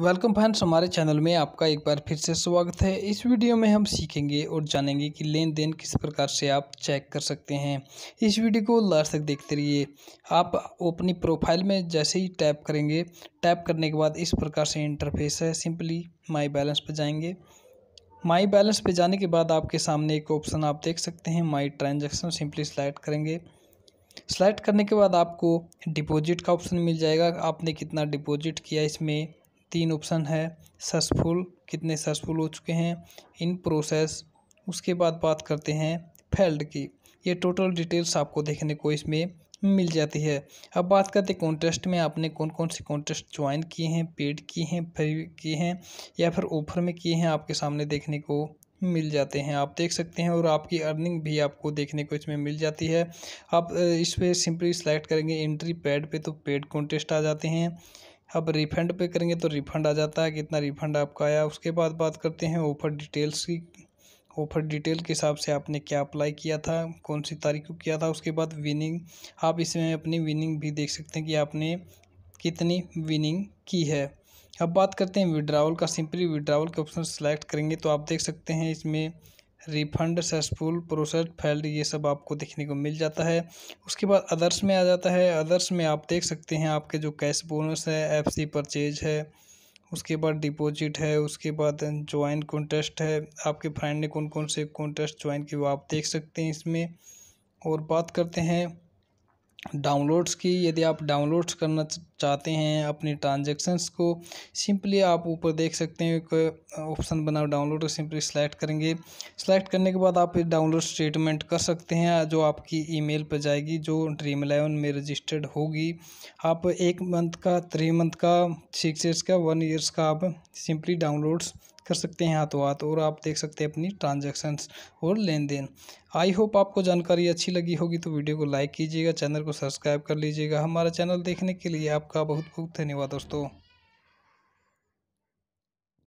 welcome friends हमारे channel में आपका एक बार फिर से स्वागत है इस वीडियो में हम सीखेंगे और जानेंगे कि लेन देन किस प्रकार से आप चेक कर सकते हैं इस वीडियो को लास्ट तक देखते रहिए आप अपनी प्रोफाइल में जैसे ही टैप करेंगे टैप करने के बाद इस प्रकार से इंटरफेस है सिंपली माई बैलेंस पर जाएंगे माई बैलेंस पर जाने के बाद आपके सामने एक ऑप्शन आप देख सकते हैं माई ट्रांजेक्शन सिंपली सिलेक्ट करेंगे सिलेक्ट करने के बाद आपको डिपॉजिट का ऑप्शन मिल जाएगा आपने कितना डिपॉजिट किया इसमें तीन ऑप्शन है सक्सेसफुल कितने सक्सेसफुल हो चुके हैं इन प्रोसेस उसके बाद बात करते हैं फेल्ड की ये टोटल डिटेल्स आपको देखने को इसमें मिल जाती है अब बात करते हैं कॉन्टेस्ट में आपने कौन कौन से कॉन्टेस्ट ज्वाइन किए हैं पेड किए हैं फ्री किए हैं या फिर ऑफर में किए हैं आपके सामने देखने को मिल जाते हैं आप देख सकते हैं और आपकी अर्निंग भी आपको देखने को इसमें मिल जाती है आप इस पर सिंपली सिलेक्ट करेंगे एंट्री पैड पे तो पेड कॉन्टेस्ट आ जाते हैं अब रिफंड पे करेंगे तो रिफंड आ जाता है कितना रिफंड आपका आया उसके बाद बात करते हैं ऑफ़र डिटेल्स की ऑफ़र डिटेल के हिसाब से आपने क्या अप्लाई किया था कौन सी तारीख को किया था उसके बाद विनिंग आप इसमें अपनी विनिंग भी देख सकते हैं कि आपने कितनी विनिंग की है अब बात करते हैं विड्रावल का सिंपली विड्रावल के ऑप्शन सेलेक्ट करेंगे तो आप देख सकते हैं इसमें रिफंड सक्सेसफुल प्रोसेस फेल्ड ये सब आपको देखने को मिल जाता है उसके बाद अदर्स में आ जाता है अदर्स में आप देख सकते हैं आपके जो कैश बोनस है एफ सी परचेज है उसके बाद डिपॉजिट है उसके बाद ज्वाइन कॉन्टेस्ट है आपके फ्रेंड ने कौन कौन से कॉन्टेस्ट ज्वाइन किए आप देख सकते हैं इसमें और बात करते हैं डाउनलोड्स की यदि आप डाउनलोड्स करना चाहते हैं अपने ट्रांजेक्शन्स को सिंपली आप ऊपर देख सकते हैं कोई ऑप्शन बना डाउनलोड तो सिंपली सेलेक्ट करेंगे सेलेक्ट करने के बाद आप डाउनलोड स्टेटमेंट कर सकते हैं जो आपकी ईमेल पर जाएगी जो ड्रीम इलेवन में रजिस्टर्ड होगी आप एक मंथ का थ्री मंथ का सिक्स ईयर्स का वन ईयर्स का आप सिंपली डाउनलोड्स कर सकते हैं हाथों हाथ और आप देख सकते हैं अपनी ट्रांजेक्शन्स और लेन देन आई होप आपको जानकारी अच्छी लगी होगी तो वीडियो को लाइक कीजिएगा चैनल को सब्सक्राइब कर लीजिएगा हमारा चैनल देखने के लिए आपका बहुत बहुत धन्यवाद दोस्तों